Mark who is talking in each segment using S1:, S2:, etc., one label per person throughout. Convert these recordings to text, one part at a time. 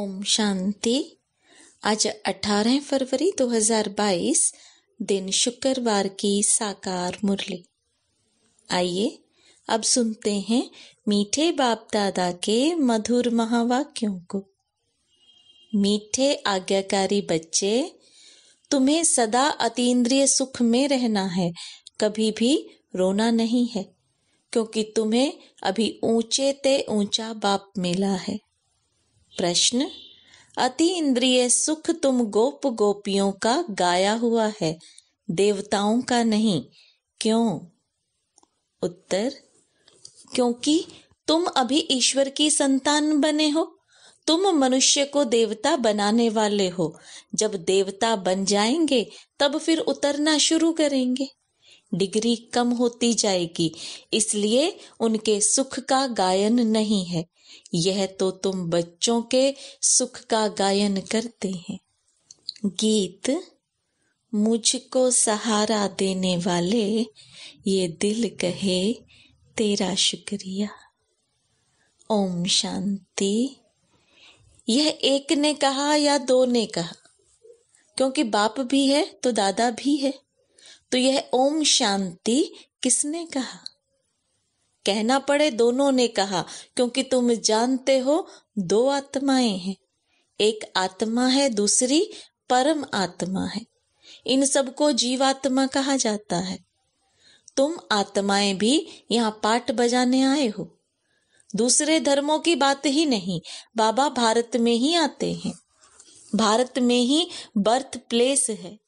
S1: ओम शांति आज 18 फरवरी 2022 दिन शुक्रवार की साकार मुरली आइए अब सुनते हैं मीठे बाप दादा के मधुर महावाक्यों को मीठे आज्ञाकारी बच्चे तुम्हें सदा अतीन्द्रिय सुख में रहना है कभी भी रोना नहीं है क्योंकि तुम्हें अभी ऊंचे ते ऊंचा बाप मिला है प्रश्न अति इंद्रिय सुख तुम गोप गोपियों का गाया हुआ है देवताओं का नहीं क्यों उत्तर क्योंकि तुम अभी ईश्वर की संतान बने हो तुम मनुष्य को देवता बनाने वाले हो जब देवता बन जाएंगे तब फिर उतरना शुरू करेंगे डिग्री कम होती जाएगी इसलिए उनके सुख का गायन नहीं है यह तो तुम बच्चों के सुख का गायन करते हैं गीत मुझको सहारा देने वाले ये दिल कहे तेरा शुक्रिया ओम शांति यह एक ने कहा या दो ने कहा क्योंकि बाप भी है तो दादा भी है तो यह ओम शांति किसने कहा कहना पड़े दोनों ने कहा क्योंकि तुम जानते हो दो आत्माएं हैं एक आत्मा है दूसरी परम आत्मा है इन सबको जीवात्मा कहा जाता है तुम आत्माएं भी यहाँ पाठ बजाने आए हो दूसरे धर्मों की बात ही नहीं बाबा भारत में ही आते हैं भारत में ही बर्थ प्लेस है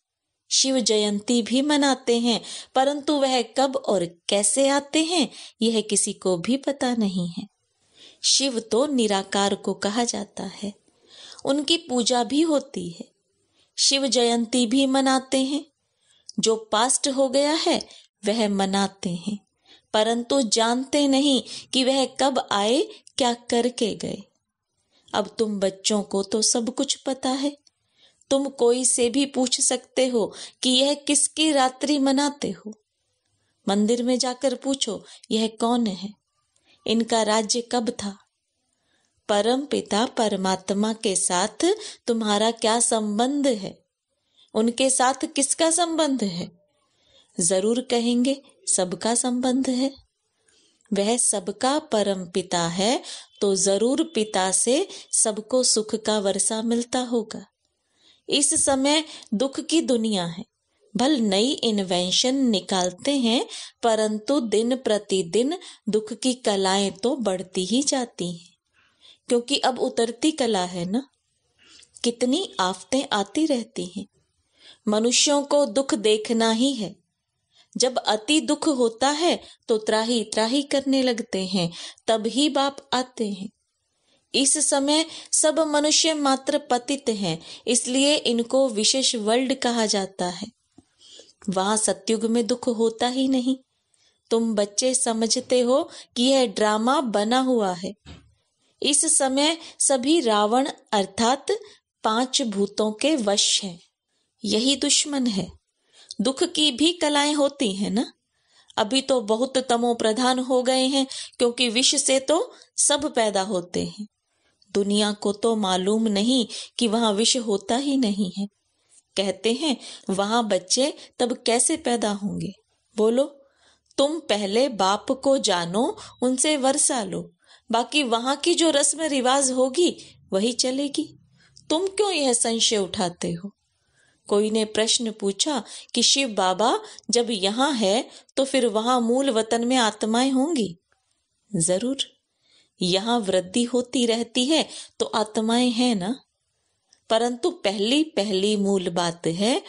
S1: शिव जयंती भी मनाते हैं परंतु वह कब और कैसे आते हैं यह किसी को भी पता नहीं है शिव तो निराकार को कहा जाता है उनकी पूजा भी होती है शिव जयंती भी मनाते हैं जो पास्ट हो गया है वह मनाते हैं परंतु जानते नहीं कि वह कब आए क्या करके गए अब तुम बच्चों को तो सब कुछ पता है तुम कोई से भी पूछ सकते हो कि यह किसकी रात्रि मनाते हो मंदिर में जाकर पूछो यह कौन है इनका राज्य कब था परम पिता परमात्मा के साथ तुम्हारा क्या संबंध है उनके साथ किसका संबंध है जरूर कहेंगे सबका संबंध है वह सबका परम पिता है तो जरूर पिता से सबको सुख का वर्षा मिलता होगा इस समय दुख की दुनिया है भल नई इन्वेंशन निकालते हैं परंतु दिन प्रतिदिन दुख की कलाएं तो बढ़ती ही जाती हैं क्योंकि अब उतरती कला है ना कितनी आफतें आती रहती हैं मनुष्यों को दुख देखना ही है जब अति दुख होता है तो त्राही त्राही करने लगते हैं तब ही बाप आते हैं इस समय सब मनुष्य मात्र पतित हैं इसलिए इनको विशेष वर्ल्ड कहा जाता है वहां सत्युग में दुख होता ही नहीं तुम बच्चे समझते हो कि यह ड्रामा बना हुआ है इस समय सभी रावण अर्थात पांच भूतों के वश हैं यही दुश्मन है दुख की भी कलाएं होती हैं ना अभी तो बहुत तमो प्रधान हो गए हैं क्योंकि विष से तो सब पैदा होते हैं दुनिया को तो मालूम नहीं कि वहां विष होता ही नहीं है कहते हैं वहां बच्चे तब कैसे पैदा होंगे बोलो तुम पहले बाप को जानो उनसे वर्षा लो बाकी वहां की जो रस्म रिवाज होगी वही चलेगी तुम क्यों यह संशय उठाते हो कोई ने प्रश्न पूछा कि शिव बाबा जब यहां है तो फिर वहां मूल वतन में आत्माएं होंगी जरूर यहां वृद्धि होती रहती है तो आत्माएं हैं ना परंतु पहली पहली मूल बात है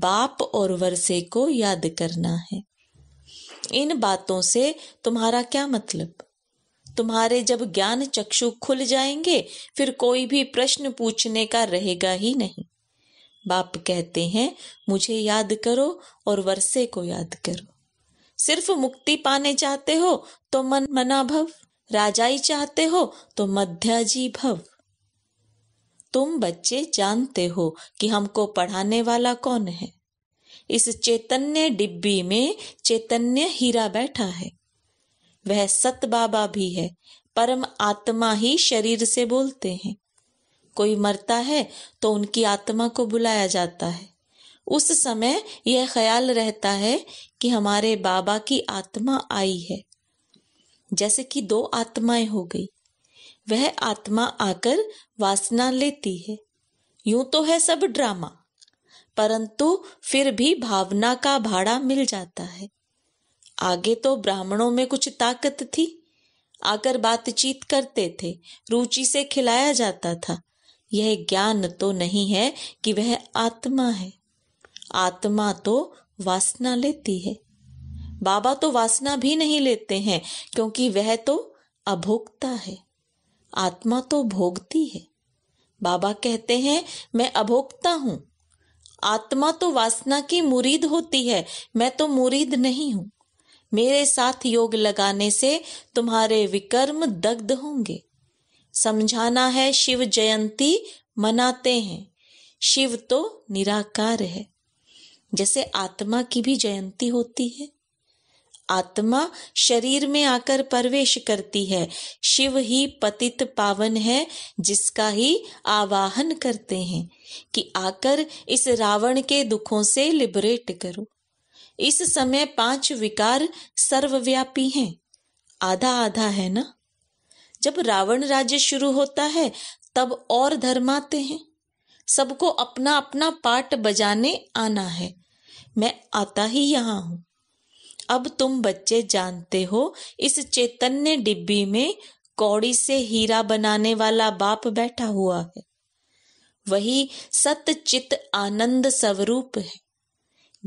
S1: बाप और वर्षे को याद करना है इन बातों से तुम्हारा क्या मतलब तुम्हारे जब ज्ञान चक्षु खुल जाएंगे फिर कोई भी प्रश्न पूछने का रहेगा ही नहीं बाप कहते हैं मुझे याद करो और वर्षे को याद करो सिर्फ मुक्ति पाने चाहते हो तो मन मनाभव राजाई चाहते हो तो मध्याजी भव तुम बच्चे जानते हो कि हमको पढ़ाने वाला कौन है इस चैतन्य डिब्बी में चैतन्य हीरा बैठा है वह सत बाबा भी है परम आत्मा ही शरीर से बोलते हैं कोई मरता है तो उनकी आत्मा को बुलाया जाता है उस समय यह ख्याल रहता है कि हमारे बाबा की आत्मा आई है जैसे कि दो आत्माएं हो गई वह आत्मा आकर वासना लेती है यूं तो है सब ड्रामा परंतु फिर भी भावना का भाड़ा मिल जाता है आगे तो ब्राह्मणों में कुछ ताकत थी आकर बातचीत करते थे रुचि से खिलाया जाता था यह ज्ञान तो नहीं है कि वह आत्मा है आत्मा तो वासना लेती है बाबा तो वासना भी नहीं लेते हैं क्योंकि वह तो अभोक्ता है आत्मा तो भोगती है बाबा कहते हैं मैं अभोक्ता हूं आत्मा तो वासना की मुरीद होती है मैं तो मुरीद नहीं हूं मेरे साथ योग लगाने से तुम्हारे विकर्म दग्ध होंगे समझाना है शिव जयंती मनाते हैं शिव तो निराकार है जैसे आत्मा की भी जयंती होती है आत्मा शरीर में आकर प्रवेश करती है शिव ही पतित पावन है जिसका ही आवाहन करते हैं कि आकर इस रावण के दुखों से लिबरेट करो इस समय पांच विकार सर्वव्यापी हैं आधा आधा है ना जब रावण राज्य शुरू होता है तब और धर्म आते हैं सबको अपना अपना पाठ बजाने आना है मैं आता ही यहां हूं अब तुम बच्चे जानते हो इस चैतन्य डिब्बी में कौड़ी से हीरा बनाने वाला बाप बैठा हुआ है वही सत चित आनंद स्वरूप है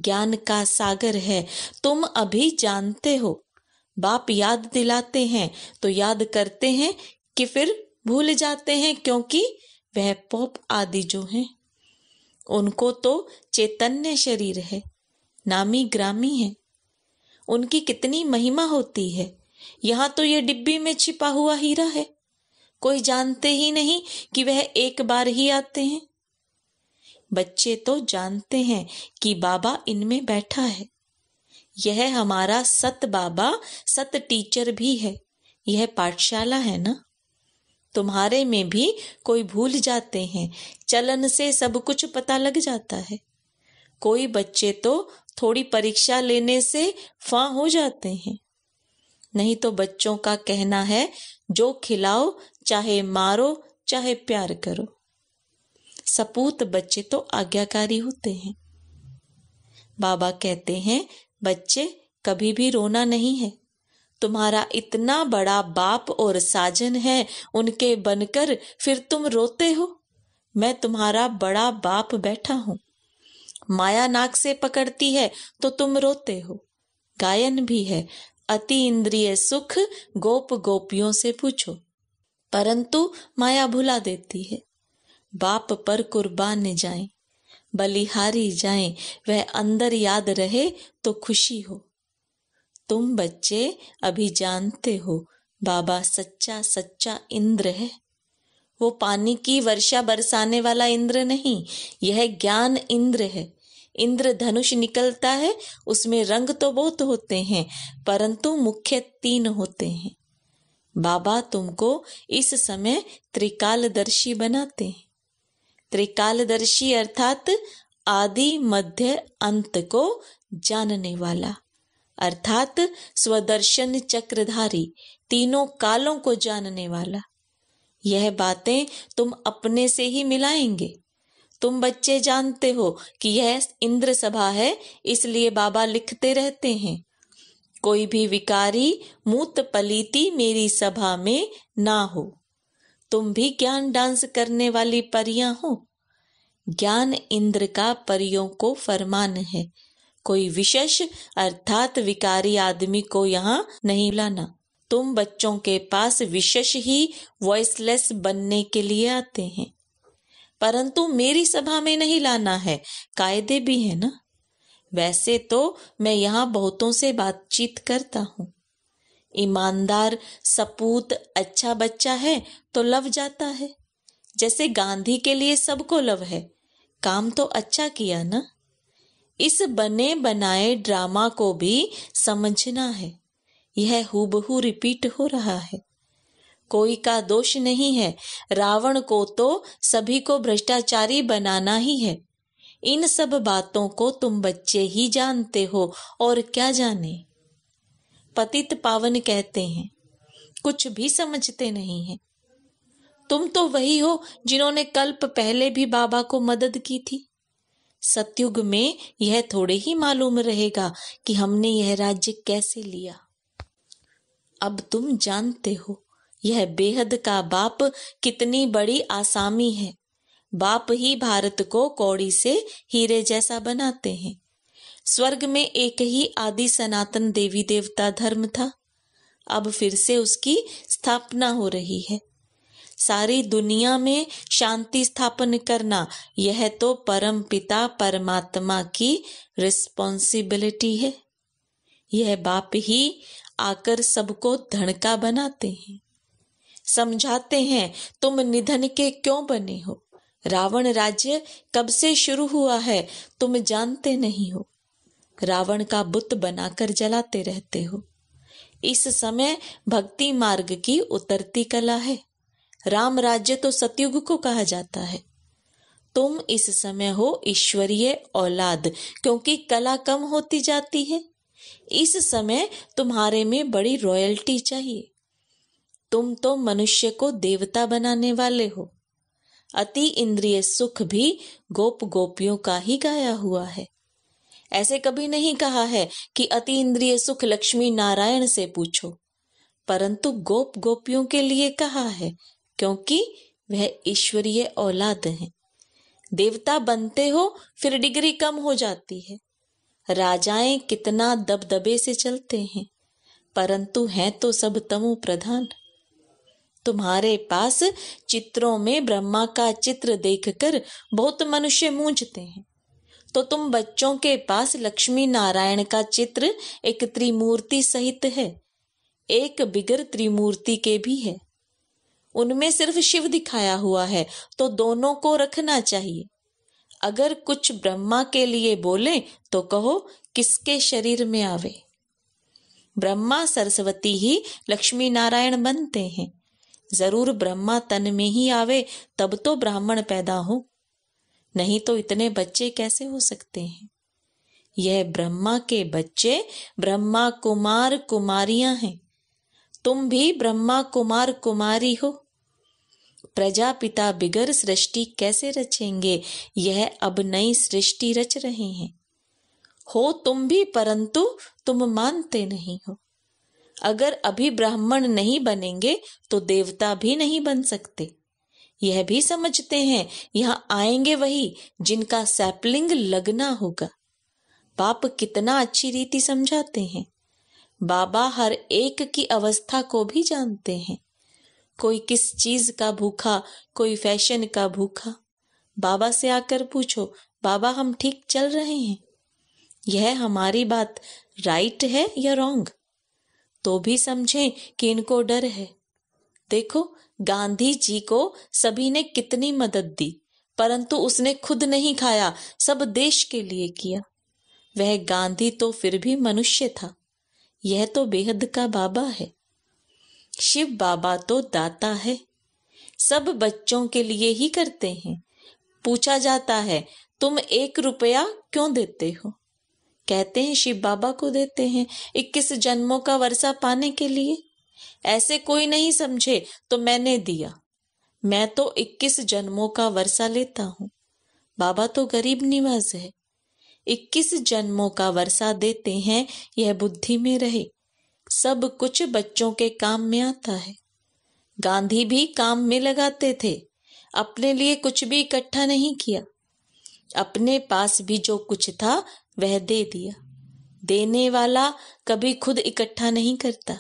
S1: ज्ञान का सागर है तुम अभी जानते हो बाप याद दिलाते हैं तो याद करते हैं कि फिर भूल जाते हैं क्योंकि वह पोप आदि जो हैं उनको तो चैतन्य शरीर है नामी ग्रामी है उनकी कितनी महिमा होती है यहां तो ये डिब्बी में छिपा हुआ हीरा है कोई जानते ही नहीं कि वह एक बार ही आते हैं बच्चे तो जानते हैं कि बाबा इनमें बैठा है यह हमारा सत बाबा सत टीचर भी है यह पाठशाला है ना तुम्हारे में भी कोई भूल जाते हैं चलन से सब कुछ पता लग जाता है कोई बच्चे तो थोड़ी परीक्षा लेने से फां हो जाते हैं नहीं तो बच्चों का कहना है जो खिलाओ चाहे मारो चाहे प्यार करो सपूत बच्चे तो आज्ञाकारी होते हैं बाबा कहते हैं बच्चे कभी भी रोना नहीं है तुम्हारा इतना बड़ा बाप और साजन है उनके बनकर फिर तुम रोते हो मैं तुम्हारा बड़ा बाप बैठा हूं माया नाक से पकड़ती है तो तुम रोते हो गायन भी है अति इंद्रिय सुख गोप गोपियों से पूछो परंतु माया भुला देती है बाप पर कुर्बान जाए बलिहारी जाए वह अंदर याद रहे तो खुशी हो तुम बच्चे अभी जानते हो बाबा सच्चा सच्चा इंद्र है वो पानी की वर्षा बरसाने वाला इंद्र नहीं यह ज्ञान इंद्र है इंद्रधनुष निकलता है उसमें रंग तो बहुत होते हैं परंतु मुख्य तीन होते हैं बाबा तुमको इस समय त्रिकालदर्शी बनाते हैं त्रिकालदर्शी अर्थात आदि मध्य अंत को जानने वाला अर्थात स्वदर्शन चक्रधारी तीनों कालों को जानने वाला यह बातें तुम अपने से ही मिलाएंगे तुम बच्चे जानते हो कि यह इंद्र सभा है इसलिए बाबा लिखते रहते हैं कोई भी विकारी मूत पलीती मेरी सभा में ना हो तुम भी ज्ञान डांस करने वाली परियां हो ज्ञान इंद्र का परियों को फरमान है कोई विशेष अर्थात विकारी आदमी को यहाँ नहीं लाना तुम बच्चों के पास विशेष ही वॉइसलेस बनने के लिए आते हैं परंतु मेरी सभा में नहीं लाना है कायदे भी है ना वैसे तो मैं यहाँ बहुतों से बातचीत करता हूँ ईमानदार सपूत अच्छा बच्चा है तो लव जाता है जैसे गांधी के लिए सबको लव है काम तो अच्छा किया ना इस बने बनाए ड्रामा को भी समझना है यह हूबहू रिपीट हो रहा है कोई का दोष नहीं है रावण को तो सभी को भ्रष्टाचारी बनाना ही है इन सब बातों को तुम बच्चे ही जानते हो और क्या जाने पतित पावन कहते हैं कुछ भी समझते नहीं है तुम तो वही हो जिन्होंने कल्प पहले भी बाबा को मदद की थी सतयुग में यह थोड़े ही मालूम रहेगा कि हमने यह राज्य कैसे लिया अब तुम जानते हो यह बेहद का बाप कितनी बड़ी आसामी है बाप ही भारत को कौड़ी से हीरे जैसा बनाते हैं स्वर्ग में एक ही आदि सनातन देवी देवता धर्म था अब फिर से उसकी स्थापना हो रही है सारी दुनिया में शांति स्थापन करना यह तो परम पिता परमात्मा की रिस्पॉन्सिबिलिटी है यह बाप ही आकर सबको धनका बनाते हैं समझाते हैं तुम निधन के क्यों बने हो रावण राज्य कब से शुरू हुआ है तुम जानते नहीं हो रावण का बुत बनाकर जलाते रहते हो इस समय भक्ति मार्ग की उतरती कला है राम राज्य तो सतयुग को कहा जाता है तुम इस समय हो ईश्वरीय औलाद क्योंकि कला कम होती जाती है इस समय तुम्हारे में बड़ी रॉयल्टी चाहिए तुम तो मनुष्य को देवता बनाने वाले हो अति इंद्रिय सुख भी गोप गोपियों का ही गाया हुआ है ऐसे कभी नहीं कहा है कि अति इंद्रिय सुख लक्ष्मी नारायण से पूछो परंतु गोप गोपियों के लिए कहा है क्योंकि वह ईश्वरीय औलाद हैं देवता बनते हो फिर डिग्री कम हो जाती है राजाएं कितना दबदबे से चलते हैं परंतु हैं तो सब तमो प्रधान तुम्हारे पास चित्रों में ब्रह्मा का चित्र देखकर बहुत मनुष्य मूंझते हैं तो तुम बच्चों के पास लक्ष्मी नारायण का चित्र एक त्रिमूर्ति सहित है एक बिगर त्रिमूर्ति के भी है उनमें सिर्फ शिव दिखाया हुआ है तो दोनों को रखना चाहिए अगर कुछ ब्रह्मा के लिए बोले तो कहो किसके शरीर में आवे ब्रह्मा सरस्वती ही लक्ष्मी नारायण बनते हैं जरूर ब्रह्मा तन में ही आवे तब तो ब्राह्मण पैदा हो नहीं तो इतने बच्चे कैसे हो सकते हैं यह ब्रह्मा के बच्चे ब्रह्मा कुमार कुमारियां हैं तुम भी ब्रह्मा कुमार कुमारी हो प्रजापिता बिगर सृष्टि कैसे रचेंगे यह अब नई सृष्टि रच रहे हैं हो तुम भी परंतु तुम मानते नहीं हो अगर अभी ब्राह्मण नहीं बनेंगे तो देवता भी नहीं बन सकते यह भी समझते हैं यहाँ आएंगे वही जिनका सैपलिंग लगना होगा बाप कितना अच्छी रीति समझाते हैं बाबा हर एक की अवस्था को भी जानते हैं कोई किस चीज का भूखा कोई फैशन का भूखा बाबा से आकर पूछो बाबा हम ठीक चल रहे हैं यह हमारी बात राइट है या रॉन्ग तो भी समझें कि इनको डर है देखो गांधी जी को सभी ने कितनी मदद दी परंतु उसने खुद नहीं खाया सब देश के लिए किया वह गांधी तो फिर भी मनुष्य था यह तो बेहद का बाबा है शिव बाबा तो दाता है सब बच्चों के लिए ही करते हैं पूछा जाता है तुम एक रुपया क्यों देते हो कहते हैं शिव बाबा को देते हैं इक्कीस जन्मों का वर्षा पाने के लिए ऐसे कोई नहीं समझे तो मैंने दिया मैं तो इक्कीस जन्मों का वर्षा लेता हूँ बाबा तो गरीब निवास है इक्कीस जन्मों का वर्षा देते हैं यह बुद्धि में रहे सब कुछ बच्चों के काम में आता है गांधी भी काम में लगाते थे अपने लिए कुछ भी इकट्ठा नहीं किया अपने पास भी जो कुछ था वह दे दिया देने वाला कभी खुद इकट्ठा नहीं करता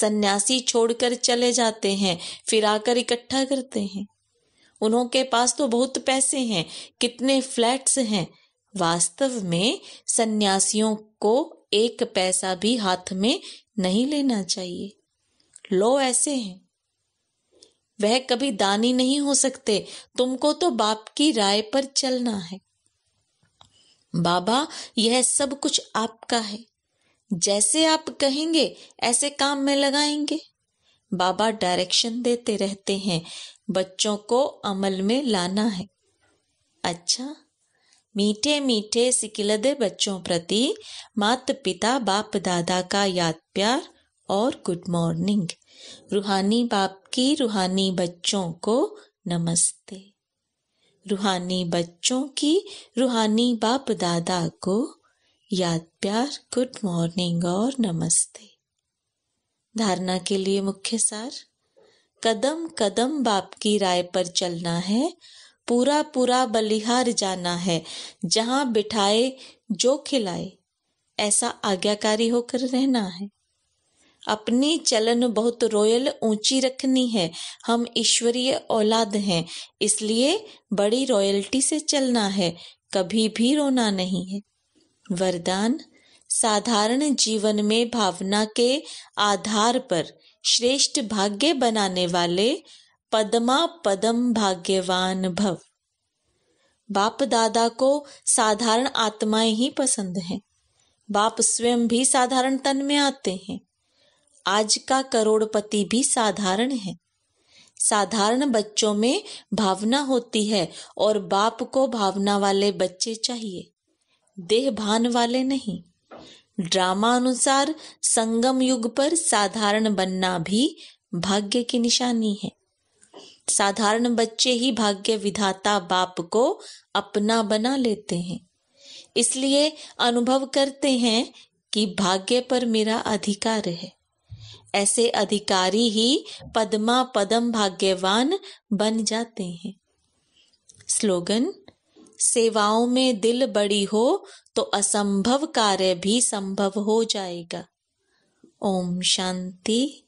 S1: सन्यासी छोड़कर चले जाते हैं फिर आकर इकट्ठा करते हैं उन्हों के पास तो बहुत पैसे हैं कितने फ्लैट्स हैं वास्तव में सन्यासियों को एक पैसा भी हाथ में नहीं लेना चाहिए लो ऐसे हैं वह कभी दानी नहीं हो सकते तुमको तो बाप की राय पर चलना है बाबा यह सब कुछ आपका है जैसे आप कहेंगे ऐसे काम में लगाएंगे बाबा डायरेक्शन देते रहते हैं बच्चों को अमल में लाना है अच्छा मीठे मीठे सिकिलदे बच्चों प्रति मात पिता बाप दादा का याद प्यार और गुड मॉर्निंग रूहानी बाप की रूहानी बच्चों को नमस्ते रूहानी बच्चों की रूहानी बाप दादा को याद प्यार गुड मॉर्निंग और नमस्ते धारणा के लिए मुख्य सार कदम कदम बाप की राय पर चलना है पूरा पूरा बलिहार जाना है जहां बिठाए जो खिलाए ऐसा आज्ञाकारी होकर रहना है अपनी चलन बहुत रोयल ऊंची रखनी है हम ईश्वरीय औलाद हैं इसलिए बड़ी रॉयल्टी से चलना है कभी भी रोना नहीं है वरदान साधारण जीवन में भावना के आधार पर श्रेष्ठ भाग्य बनाने वाले पदमा पदम भाग्यवान भव बाप दादा को साधारण आत्माएं ही पसंद हैं बाप स्वयं भी साधारण तन में आते हैं आज का करोड़पति भी साधारण है साधारण बच्चों में भावना होती है और बाप को भावना वाले बच्चे चाहिए देह भान वाले नहीं ड्रामा अनुसार संगम युग पर साधारण बनना भी भाग्य की निशानी है साधारण बच्चे ही भाग्य विधाता बाप को अपना बना लेते हैं इसलिए अनुभव करते हैं कि भाग्य पर मेरा अधिकार है ऐसे अधिकारी ही पद्मा पदम भाग्यवान बन जाते हैं स्लोगन सेवाओं में दिल बड़ी हो तो असंभव कार्य भी संभव हो जाएगा ओम शांति